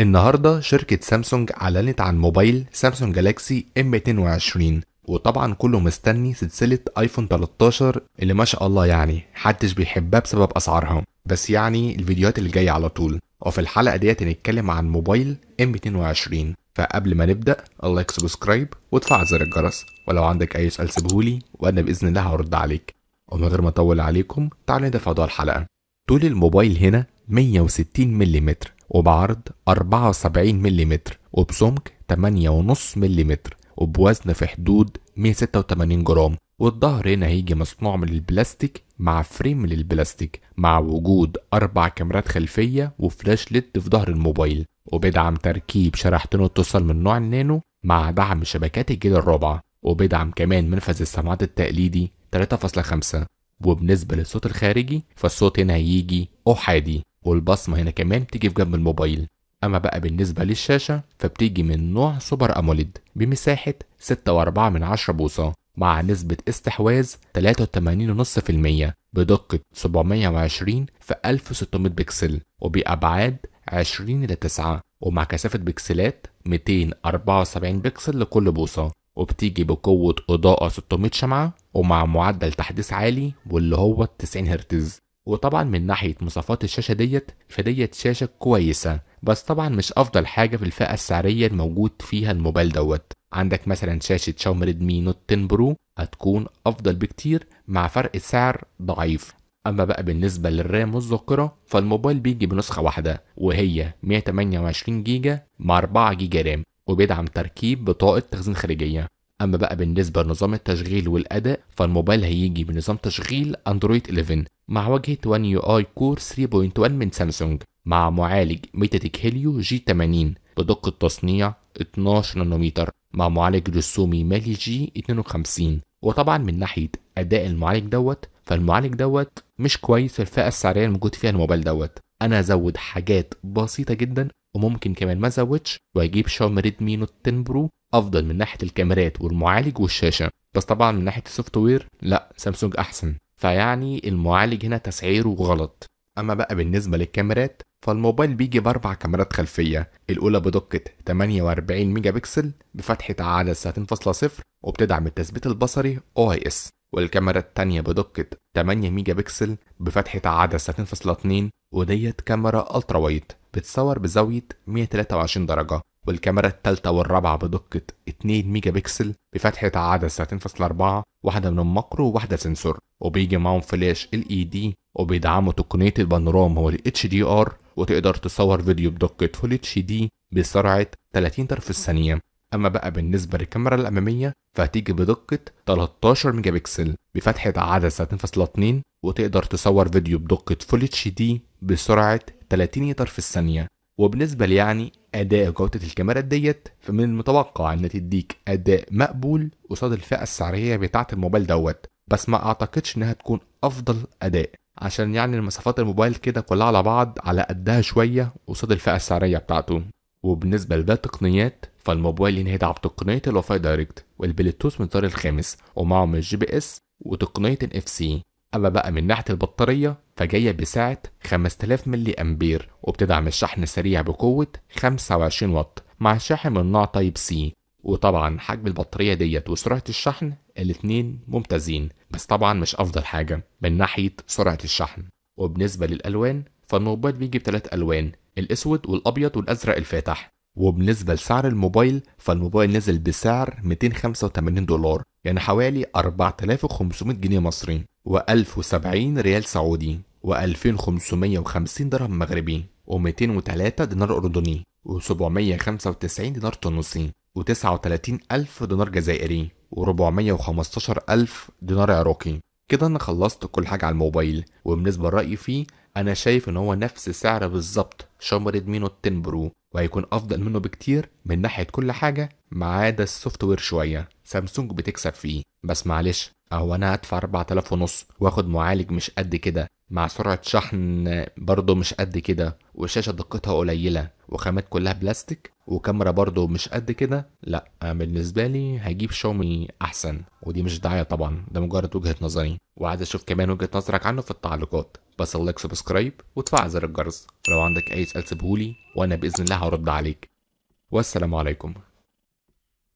النهارده شركة سامسونج أعلنت عن موبايل سامسونج جالاكسي m 22 وطبعا كله مستني سلسلة ايفون 13 اللي ما شاء الله يعني حدش بيحبها بسبب أسعارها بس يعني الفيديوهات اللي جاية على طول وفي الحلقة ديت هنتكلم عن موبايل m 22 فقبل ما نبدأ لايك سبسكرايب وتفعل زر الجرس ولو عندك أي سؤال سيبهولي وأنا بإذن الله هرد عليك ومن غير ما أطول عليكم تعالوا ندفع الحلقة طول الموبايل هنا 160 ملم وبعرض 74 ملم وبسمك 8.5 ملم وبوزن في حدود 186 جرام والظهر هنا هيجي مصنوع من البلاستيك مع فريم للبلاستيك مع وجود أربع كاميرات خلفية وفلاش ليد في ظهر الموبايل وبيدعم تركيب شريحتين اتصال من نوع النانو مع دعم شبكات الجيل الرابع وبيدعم كمان منفذ السماعات التقليدي 3.5 وبالنسبة للصوت الخارجي فالصوت هنا هيجي أحادي والبصمة هنا كمان بتيجي في جنب الموبايل أما بقى بالنسبة للشاشة فبتيجي من نوع سوبر أموليد بمساحة 6.4 بوصة مع نسبة استحواذ 83.5% بدقة 720 في 1600 بكسل وبأبعاد 20 إلى 9 ومع كثافة بكسلات 274 بكسل لكل بوصة وبتيجي بقوة إضاءة 600 شمعة ومع معدل تحديث عالي واللي هو 90 هرتز وطبعا من ناحية مواصفات الشاشة ديت فديت شاشة كويسة بس طبعا مش أفضل حاجة في الفئة السعرية الموجود فيها الموبايل دوت عندك مثلا شاشة شاومي ريدمي نوت 10 برو هتكون أفضل بكتير مع فرق سعر ضعيف أما بقى بالنسبة للرام والذاكرة فالموبايل بيجي بنسخة واحدة وهي 128 جيجا مع 4 جيجا رام وبيدعم تركيب بطاقة تخزين خارجية اما بقى بالنسبه لنظام التشغيل والاداء فالموبايل هيجي بنظام تشغيل اندرويد 11 مع واجهه 1 يو اي كور 3.1 من سامسونج مع معالج ميتاتيك هيليو جي 80 بدقه تصنيع 12 نانومتر مع معالج رسومي مالي جي 52 وطبعا من ناحيه اداء المعالج دوت فالمعالج دوت مش كويس في الفئه السعريه الموجود فيها الموبايل دوت انا هزود حاجات بسيطه جدا وممكن كمان ما ازودش واجيب شاومي ريدمي نوت 10 برو افضل من ناحيه الكاميرات والمعالج والشاشه بس طبعا من ناحيه السوفت وير لا سامسونج احسن فيعني المعالج هنا تسعيره غلط اما بقى بالنسبه للكاميرات فالموبايل بيجي باربع كاميرات خلفيه الاولى بدقه 48 ميجا بكسل بفتحه عدسه 2.0 وبتدعم التثبيت البصري او اي اس والكاميرا الثانيه بدقة 8 ميجا بكسل بفتحة عدسة 2.2 وديت كاميرا ألترا وايد بتصور بزاوية 123 درجة والكاميرا الثالثة والرابعة بدقة 2 ميجا بكسل بفتحة عدسة 2.4 واحدة من الماكرو وواحدة سنسور وبيجي معاهم فلاش ال اي دي وبيدعموا تقنية البانورام هو ال اتش دي ار وتقدر تصور فيديو بدقة فول اتش دي بسرعة 30 طرف في الثانية أما بقى بالنسبة للكاميرا الأمامية فهتيجي بدقة 13 ميجا بكسل بفتحة عدسة 2.2 وتقدر تصور فيديو بدقة فول اتش دي بسرعة 30 متر في الثانية وبالنسبة يعني أداء جودة الكاميرا ديت فمن المتوقع إن تديك أداء مقبول قصاد الفئة السعرية بتاعة الموبايل دوت بس ما أعتقدش إنها تكون أفضل أداء عشان يعني المسافات الموبايل كده كلها على بعض على قدها شوية قصاد الفئة السعرية بتاعته وبالنسبة لباقي التقنيات فالموبايل ينهدى على تقنية الواي فاي دايركت والبلوتوث من الدار الخامس ومعهم الجي بي اس وتقنية الاف سي أما بقى من ناحية البطارية فجاية بسعة 5000 ملي أمبير وبتدعم الشحن السريع بقوة 25 واط مع شاحن من نوع تايب سي وطبعا حجم البطارية ديت وسرعة الشحن الاتنين ممتازين بس طبعا مش أفضل حاجة من ناحية سرعة الشحن وبالنسبة للألوان فالموبايل بيجي بثلاث ألوان الأسود والأبيض والأزرق الفاتح وبالنسبة لسعر الموبايل فالموبايل نزل بسعر 285 دولار يعني حوالي 4500 جنيه مصري و1070 ريال سعودي و2550 درهم مغربي و203 دينار أردني و795 دينار تونسي و39000 دينار جزائري و415000 دينار عراقي كده أنا خلصت كل حاجة على الموبايل وبالنسبة لرأيي فيه انا شايف ان هو نفس سعر بالظبط شاومي ريدمي نوت 10 برو وهيكون افضل منه بكتير من ناحيه كل حاجه ما عدا السوفت وير شويه سامسونج بتكسب فيه بس معلش اهو انا هدفع 4000 ونص واخد معالج مش قد كده مع سرعه شحن برضه مش قد كده وشاشه دقتها قليله وخامات كلها بلاستيك وكاميرا برضه مش قد كده لا بالنسبه لي هجيب شاومي احسن ودي مش دعايه طبعا ده مجرد وجهه نظري وعايز اشوف كمان وجهه نظرك عنه في التعليقات لايك سبسكرايب وتفعل زر الجرس لو عندك اي سؤال سيبهولي وانا باذن الله هرد عليك والسلام عليكم